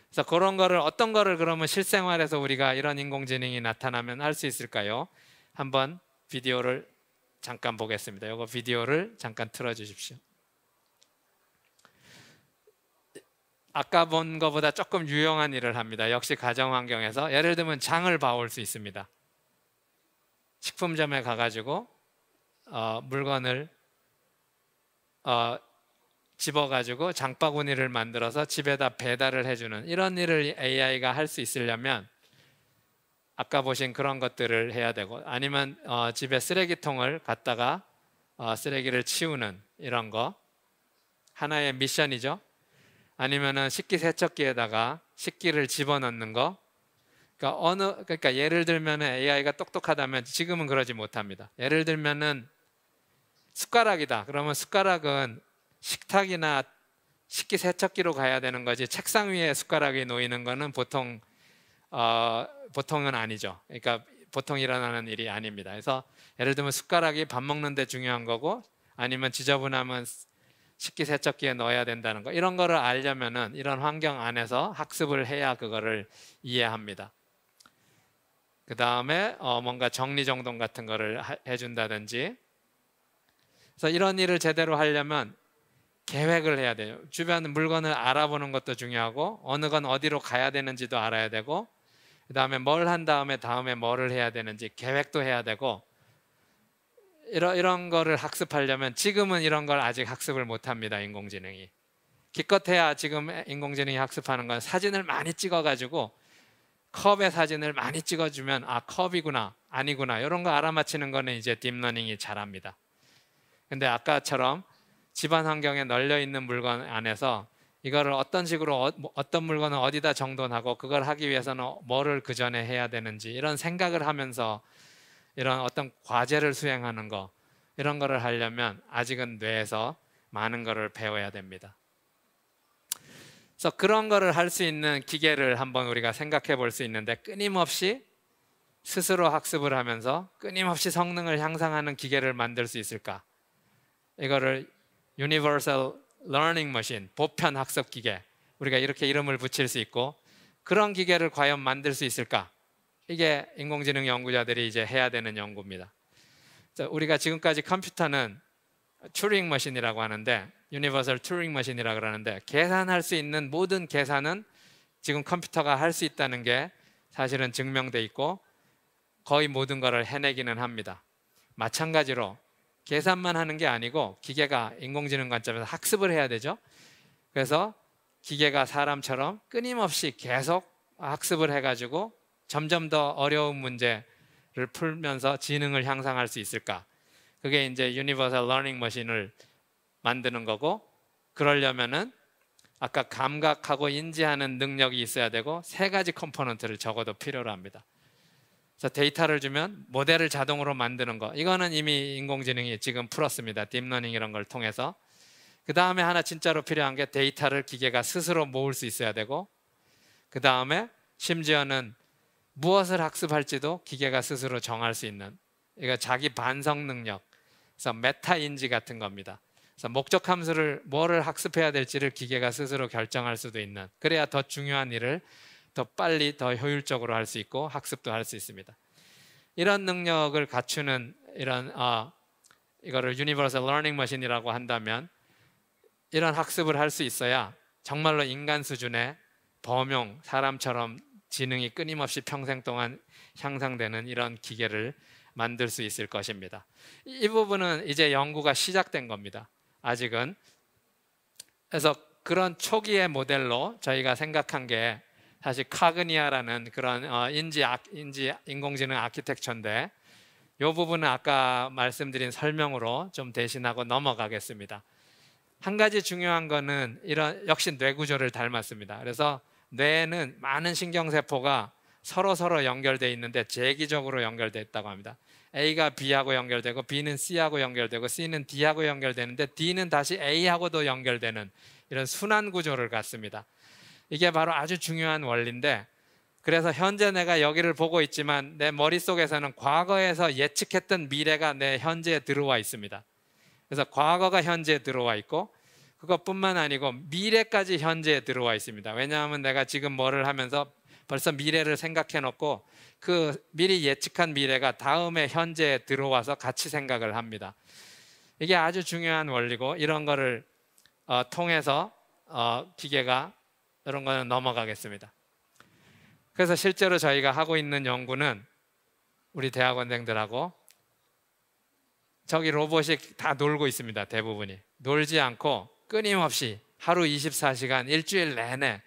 그래서 그런 거를 어떤 거를 그러면 실생활에서 우리가 이런 인공지능이 나타나면 할 수 있을까요? 한번 비디오를 잠깐 보겠습니다. 이거 비디오를 잠깐 틀어 주십시오. 아까 본 것보다 조금 유용한 일을 합니다. 역시 가정 환경에서 예를 들면 장을 봐올 수 있습니다. 식품점에 가가지고 어, 물건을 어, 집어가지고 장바구니를 만들어서 집에다 배달을 해주는 이런 일을 AI가 할 수 있으려면 아까 보신 그런 것들을 해야 되고 아니면 어, 집에 쓰레기통을 갖다가 어, 쓰레기를 치우는 이런 거 하나의 미션이죠. 아니면은 식기 세척기에다가 식기를 집어넣는 거. 그러니까 어느 그러니까 예를 들면은 AI가 똑똑하다면 지금은 그러지 못합니다. 예를 들면은 숟가락이다. 그러면 숟가락은 식탁이나 식기 세척기로 가야 되는 거지 책상 위에 숟가락이 놓이는 거는 보통 어, 보통은 아니죠. 그러니까 보통 일어나는 일이 아닙니다. 그래서 예를 들면 숟가락이 밥 먹는데 중요한 거고 아니면 지저분하면 식기 세척기에 넣어야 된다는 거 이런 거를 알려면은 이런 환경 안에서 학습을 해야 그거를 이해합니다. 그 다음에 어 뭔가 정리정돈 같은 거를 해준다든지 그래서 이런 일을 제대로 하려면 계획을 해야 돼요. 주변 물건을 알아보는 것도 중요하고 어느 건 어디로 가야 되는지도 알아야 되고 그 다음에 뭘 한 다음에 다음에 뭐를 해야 되는지 계획도 해야 되고 이런 이런 거를 학습하려면 지금은 이런 걸 아직 학습을 못 합니다. 인공지능이. 기껏해야 지금 인공지능이 학습하는 건 사진을 많이 찍어 가지고 컵의 사진을 많이 찍어 주면 아, 컵이구나. 아니구나. 이런 거 알아맞히는 거는 이제 딥러닝이 잘합니다. 근데 아까처럼 집안 환경에 널려 있는 물건 안에서 이거를 어떤 식으로 어, 뭐 떤물건을 어디다 정돈하고 그걸 하기 위해서는 뭐를 그 전에 해야 되는지 이런 생각을 하면서 이런 어떤 과제를 수행하는 거 이런 거를 하려면 아직은 뇌에서 많은 거를 배워야 됩니다. 그래서 그런 거를 할 수 있는 기계를 한번 우리가 생각해 볼 수 있는데 끊임없이 스스로 학습을 하면서 끊임없이 성능을 향상하는 기계를 만들 수 있을까? 이거를 Universal Learning Machine 보편 학습 기계 우리가 이렇게 이름을 붙일 수 있고 그런 기계를 과연 만들 수 있을까? 이게 인공지능 연구자들이 이제 해야 되는 연구입니다. 우리가 지금까지 컴퓨터는 튜링 머신이라고 하는데 유니버설 튜링 머신이라고 그러는데 계산할 수 있는 모든 계산은 지금 컴퓨터가 할 수 있다는 게 사실은 증명돼 있고 거의 모든 것을 해내기는 합니다. 마찬가지로 계산만 하는 게 아니고 기계가 인공지능 관점에서 학습을 해야 되죠. 그래서 기계가 사람처럼 끊임없이 계속 학습을 해가지고 점점 더 어려운 문제를 풀면서 지능을 향상할 수 있을까? 그게 이제 유니버설 러닝 머신을 만드는 거고 그러려면은 아까 감각하고 인지하는 능력이 있어야 되고 세 가지 컴포넌트를 적어도 필요로 합니다. 그래서 데이터를 주면 모델을 자동으로 만드는 거 이거는 이미 인공지능이 지금 풀었습니다. 딥러닝 이런 걸 통해서 그 다음에 하나 진짜로 필요한 게 데이터를 기계가 스스로 모을 수 있어야 되고 그 다음에 심지어는 무엇을 학습할지도 기계가 스스로 정할 수 있는 이거 자기 반성 능력, 그래서 메타 인지 같은 겁니다. 그래서 목적 함수를 뭐를 학습해야 될지를 기계가 스스로 결정할 수도 있는 그래야 더 중요한 일을 더 빨리 더 효율적으로 할 수 있고 학습도 할 수 있습니다. 이런 능력을 갖추는 이런 어, 이거를 유니버설 러닝 머신이라고 한다면 이런 학습을 할 수 있어야 정말로 인간 수준의 범용 사람처럼 지능이 끊임없이 평생 동안 향상되는 이런 기계를 만들 수 있을 것입니다. 이 부분은 이제 연구가 시작된 겁니다. 아직은 그래서 그런 초기의 모델로 저희가 생각한 게 사실 카그니아라는 그런 어, 인지, 인지 인공지능 아키텍처인데 이 부분은 아까 말씀드린 설명으로 좀 대신하고 넘어가겠습니다. 한 가지 중요한 거는 이런 역시 뇌구조를 닮았습니다. 그래서 뇌에는 많은 신경세포가 서로 서로 연결되어 있는데 재기적으로 연결되어 있다고 합니다. A가 B하고 연결되고 B는 C하고 연결되고 C는 D하고 연결되는데 D는 다시 A하고도 연결되는 이런 순환 구조를 갖습니다. 이게 바로 아주 중요한 원리인데 그래서 현재 내가 여기를 보고 있지만 내 머릿속에서는 과거에서 예측했던 미래가 내 현재에 들어와 있습니다. 그래서 과거가 현재에 들어와 있고 그것뿐만 아니고 미래까지 현재에 들어와 있습니다. 왜냐하면 내가 지금 뭐를 하면서 벌써 미래를 생각해 놓고 그 미리 예측한 미래가 다음에 현재에 들어와서 같이 생각을 합니다. 이게 아주 중요한 원리고 이런 거를 어, 통해서 어, 기계가 이런 거는 넘어가겠습니다. 그래서 실제로 저희가 하고 있는 연구는 우리 대학원생들하고 저기 로봇이 다 놀고 있습니다. 대부분이 놀지 않고 끊임없이 하루 24시간 일주일 내내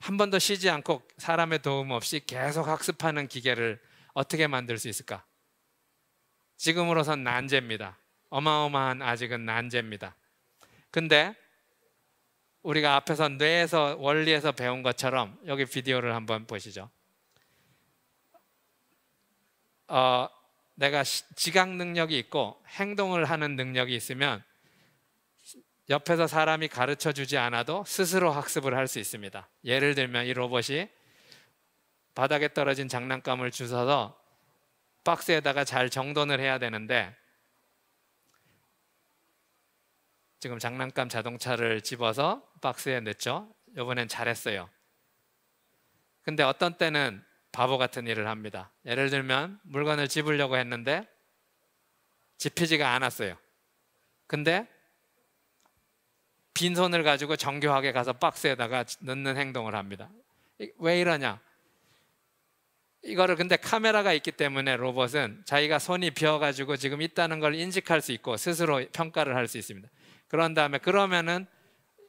한 번도 쉬지 않고 사람의 도움 없이 계속 학습하는 기계를 어떻게 만들 수 있을까? 지금으로선 난제입니다. 어마어마한 아직은 난제입니다. 근데 우리가 앞에서 뇌에서 원리에서 배운 것처럼 여기 비디오를 한번 보시죠. 어, 내가 지각 능력이 있고 행동을 하는 능력이 있으면 옆에서 사람이 가르쳐 주지 않아도 스스로 학습을 할 수 있습니다. 예를 들면 이 로봇이 바닥에 떨어진 장난감을 주워서 박스에다가 잘 정돈을 해야 되는데 지금 장난감 자동차를 집어서 박스에 넣죠. 이번엔 잘했어요. 근데 어떤 때는 바보 같은 일을 합니다. 예를 들면 물건을 집으려고 했는데 집히지가 않았어요. 근데 빈손을 가지고 정교하게 가서 박스에다가 넣는 행동을 합니다. 왜 이러냐? 이거를 근데 카메라가 있기 때문에 로봇은 자기가 손이 비어가지고 지금 있다는 걸 인식할 수 있고 스스로 평가를 할 수 있습니다. 그런 다음에 그러면은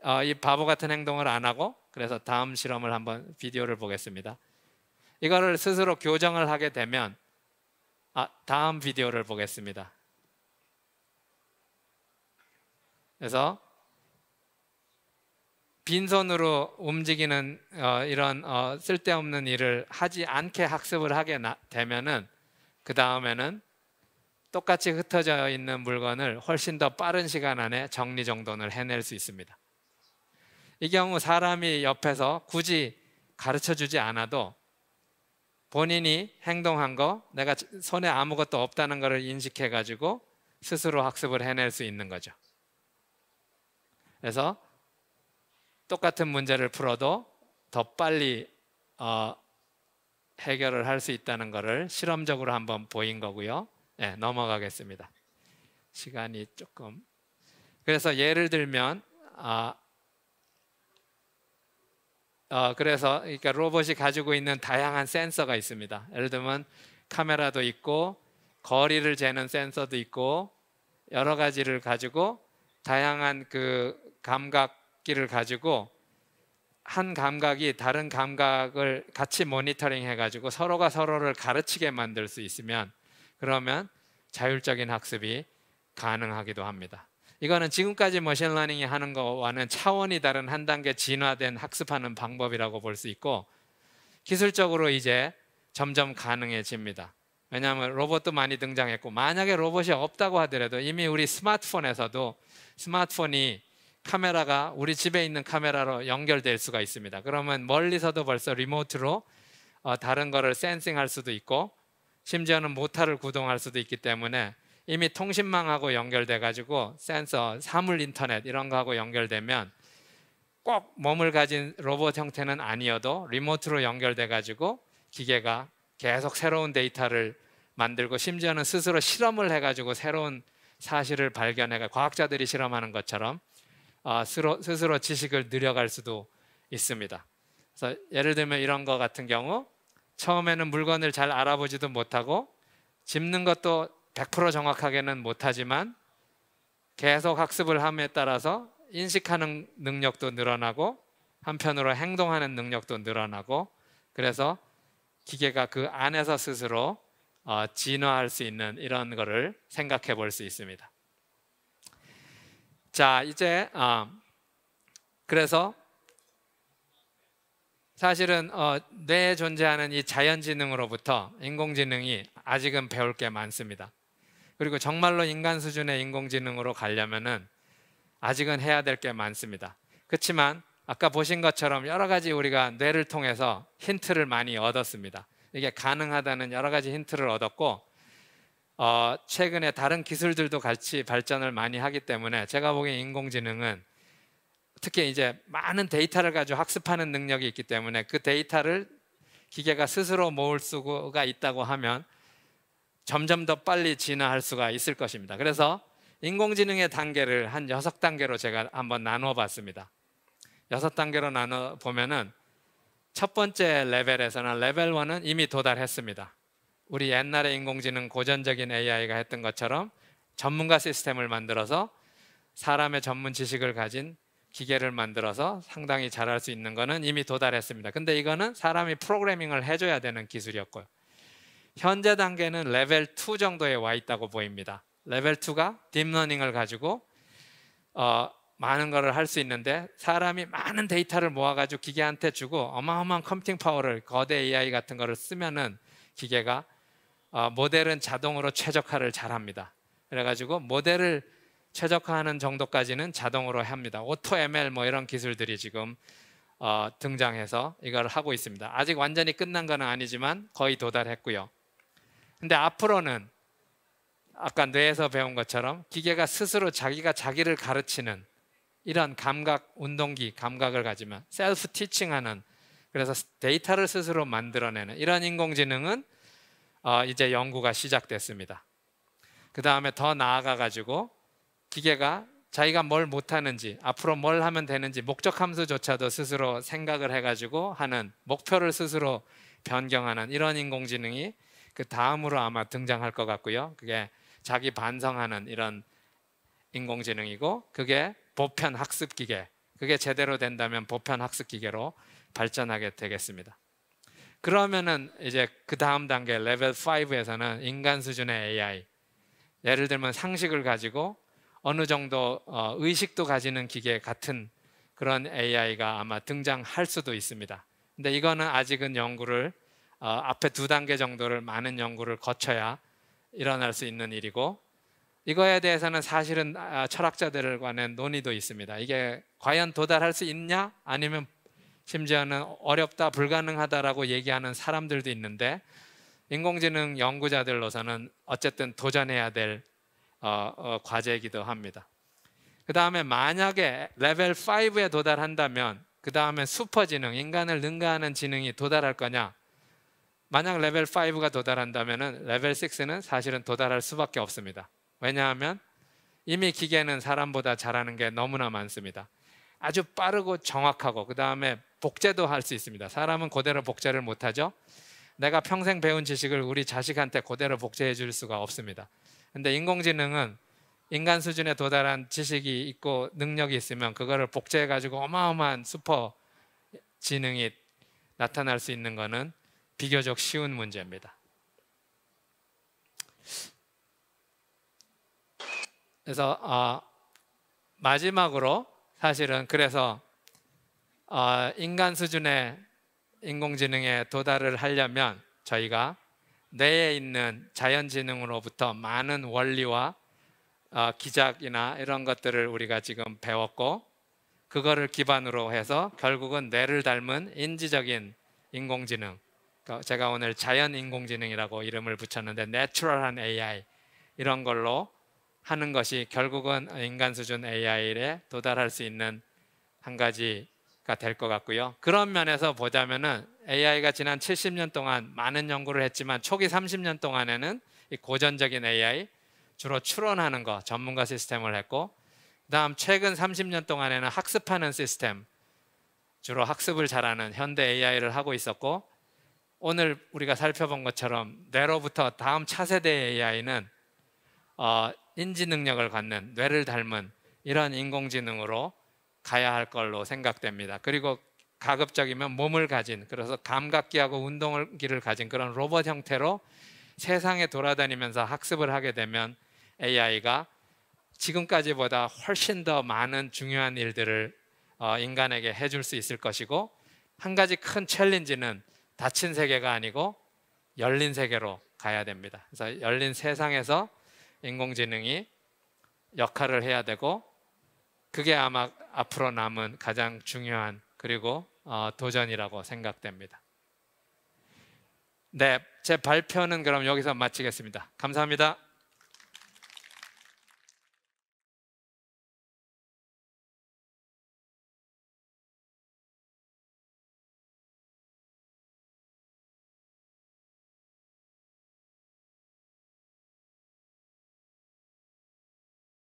어, 이 바보 같은 행동을 안 하고 그래서 다음 실험을 한번 비디오를 보겠습니다. 이거를 스스로 교정을 하게 되면 아, 다음 비디오를 보겠습니다. 그래서 빈손으로 움직이는 어, 이런 어, 쓸데없는 일을 하지 않게 학습을 하게 나, 되면은 그 다음에는 똑같이 흩어져 있는 물건을 훨씬 더 빠른 시간 안에 정리 정돈을 해낼 수 있습니다. 이 경우 사람이 옆에서 굳이 가르쳐 주지 않아도 본인이 행동한 거 내가 손에 아무것도 없다는 것을 인식해 가지고 스스로 학습을 해낼 수 있는 거죠. 그래서 똑같은 문제를 풀어도 더 빨리 어, 해결을 할 수 있다는 것을 실험적으로 한번 보인 거고요. 네, 넘어가겠습니다. 시간이 조금. 그래서 예를 들면 아, 어, 그래서 그러니까 로봇이 가지고 있는 다양한 센서가 있습니다. 예를 들면 카메라도 있고 거리를 재는 센서도 있고 여러 가지를 가지고 다양한 그 감각 감기를 가지고 한 감각이 다른 감각을 같이 모니터링 해가지고 서로가 서로를 가르치게 만들 수 있으면 그러면 자율적인 학습이 가능하기도 합니다. 이거는 지금까지 머신러닝이 하는 것와는 차원이 다른 한 단계 진화된 학습하는 방법이라고 볼 수 있고 기술적으로 이제 점점 가능해집니다. 왜냐하면 로봇도 많이 등장했고 만약에 로봇이 없다고 하더라도 이미 우리 스마트폰에서도 스마트폰이 카메라가 우리 집에 있는 카메라로 연결될 수가 있습니다. 그러면 멀리서도 벌써 리모트로 어, 다른 거를 센싱할 수도 있고 심지어는 모터를 구동할 수도 있기 때문에 이미 통신망하고 연결돼 가지고 센서, 사물 인터넷 이런 거하고 연결되면 꼭 몸을 가진 로봇 형태는 아니어도 리모트로 연결돼 가지고 기계가 계속 새로운 데이터를 만들고 심지어는 스스로 실험을 해 가지고 새로운 사실을 발견해 과학자들이 실험하는 것처럼 아, 스스로 스스로 지식을 늘려갈 수도 있습니다. 그래서 예를 들면 이런 거 같은 경우 처음에는 물건을 잘 알아보지도 못하고 짚는 것도 100% 정확하게는 못하지만 계속 학습을 함에 따라서 인식하는 능력도 늘어나고 한편으로 행동하는 능력도 늘어나고 그래서 기계가 그 안에서 스스로 어, 진화할 수 있는 이런 거를 생각해 볼 수 있습니다. 자 이제 아 그래서 사실은 어, 뇌에 존재하는 이 자연지능으로부터 인공지능이 아직은 배울 게 많습니다. 그리고 정말로 인간 수준의 인공지능으로 가려면은 아직은 해야 될 게 많습니다. 그렇지만 아까 보신 것처럼 여러 가지 우리가 뇌를 통해서 힌트를 많이 얻었습니다. 이게 가능하다는 여러 가지 힌트를 얻었고 어, 최근에 다른 기술들도 같이 발전을 많이 하기 때문에 제가 보기엔 인공지능은 특히 이제 많은 데이터를 가지고 학습하는 능력이 있기 때문에 그 데이터를 기계가 스스로 모을 수가 있다고 하면 점점 더 빨리 진화할 수가 있을 것입니다. 그래서 인공지능의 단계를 한 여섯 단계로 제가 한번 나누어 봤습니다. 여섯 단계로 나눠 보면은 첫 번째 레벨에서는 레벨 1은 이미 도달했습니다. 우리 옛날의 인공지능 고전적인 AI가 했던 것처럼 전문가 시스템을 만들어서 사람의 전문 지식을 가진 기계를 만들어서 상당히 잘할 수 있는 거는 이미 도달했습니다. 근데 이거는 사람이 프로그래밍을 해줘야 되는 기술이었고요. 현재 단계는 레벨 2 정도에 와 있다고 보입니다. 레벨 2가 딥러닝을 가지고 어, 많은 것을 할 수 있는데 사람이 많은 데이터를 모아가지고 기계한테 주고 어마어마한 컴퓨팅 파워를 거대 AI 같은 거를 쓰면은 기계가 어, 모델은 자동으로 최적화를 잘합니다. 그래가지고 모델을 최적화하는 정도까지는 자동으로 합니다. 오토 ML 뭐 이런 기술들이 지금 어, 등장해서 이걸 하고 있습니다. 아직 완전히 끝난 건 아니지만 거의 도달했고요. 근데 앞으로는 아까 뇌에서 배운 것처럼 기계가 스스로 자기가 자기를 가르치는 이런 감각 운동기 감각을 가지면 셀프 티칭하는 그래서 데이터를 스스로 만들어내는 이런 인공지능은 어, 이제 연구가 시작됐습니다. 그 다음에 더 나아가 가지고 기계가 자기가 뭘 못하는지 앞으로 뭘 하면 되는지 목적 함수조차도 스스로 생각을 해가지고 하는 목표를 스스로 변경하는 이런 인공지능이 그 다음으로 아마 등장할 것 같고요. 그게 자기 반성하는 이런 인공지능이고 그게 보편 학습 기계 그게 제대로 된다면 보편 학습 기계로 발전하게 되겠습니다. 그러면은 이제 그 다음 단계 레벨 5에서는 인간 수준의 AI 예를 들면 상식을 가지고 어느 정도 어, 의식도 가지는 기계 같은 그런 AI가 아마 등장할 수도 있습니다. 근데 이거는 아직은 연구를 어, 앞에 두 단계 정도를 많은 연구를 거쳐야 일어날 수 있는 일이고 이거에 대해서는 사실은 아, 철학자들을 관한 논의도 있습니다. 이게 과연 도달할 수 있냐 아니면 심지어는 어렵다, 불가능하다라고 얘기하는 사람들도 있는데 인공지능 연구자들로서는 어쨌든 도전해야 될 어, 어, 과제이기도 합니다. 그 다음에 만약에 레벨 5에 도달한다면 그 다음에 슈퍼지능, 인간을 능가하는 지능이 도달할 거냐? 만약 레벨 5가 도달한다면 은 레벨 6는 사실은 도달할 수밖에 없습니다. 왜냐하면 이미 기계는 사람보다 잘하는 게 너무나 많습니다. 아주 빠르고 정확하고 그 다음에 복제도 할 수 있습니다. 사람은 그대로 복제를 못하죠. 내가 평생 배운 지식을 우리 자식한테 그대로 복제해 줄 수가 없습니다. 근데 인공지능은 인간 수준에 도달한 지식이 있고 능력이 있으면 그거를 복제해 가지고 어마어마한 슈퍼 지능이 나타날 수 있는 것은 비교적 쉬운 문제입니다. 그래서 어, 마지막으로 사실은 그래서 어, 인간 수준의 인공지능에 도달을 하려면 저희가 뇌에 있는 자연지능으로부터 많은 원리와 어, 기작이나 이런 것들을 우리가 지금 배웠고 그거를 기반으로 해서 결국은 뇌를 닮은 인지적인 인공지능 그러니까 제가 오늘 자연 인공지능이라고 이름을 붙였는데 내추럴한 AI 이런 걸로 하는 것이 결국은 인간 수준 AI에 도달할 수 있는 한 가지 될것 같고요. 그런 면에서 보자면은 AI가 지난 70년 동안 많은 연구를 했지만 초기 30년 동안에는 고전적인 AI 주로 추론하는 거 전문가 시스템을 했고 그다음 최근 30년 동안에는 학습하는 시스템 주로 학습을 잘하는 현대 AI를 하고 있었고 오늘 우리가 살펴본 것처럼 뇌로부터 다음 차세대 AI는 어, 인지 능력을 갖는 뇌를 닮은 이런 인공지능으로 가야 할 걸로 생각됩니다. 그리고 가급적이면 몸을 가진 그래서 감각기하고 운동기를 가진 그런 로봇 형태로 세상에 돌아다니면서 학습을 하게 되면 AI가 지금까지보다 훨씬 더 많은 중요한 일들을 어, 인간에게 해줄 수 있을 것이고 한 가지 큰 챌린지는 닫힌 세계가 아니고 열린 세계로 가야 됩니다. 그래서 열린 세상에서 인공지능이 역할을 해야 되고 그게 아마 앞으로 남은 가장 중요한 그리고 어, 도전이라고 생각됩니다. 네, 제 발표는 그럼 여기서 마치겠습니다. 감사합니다.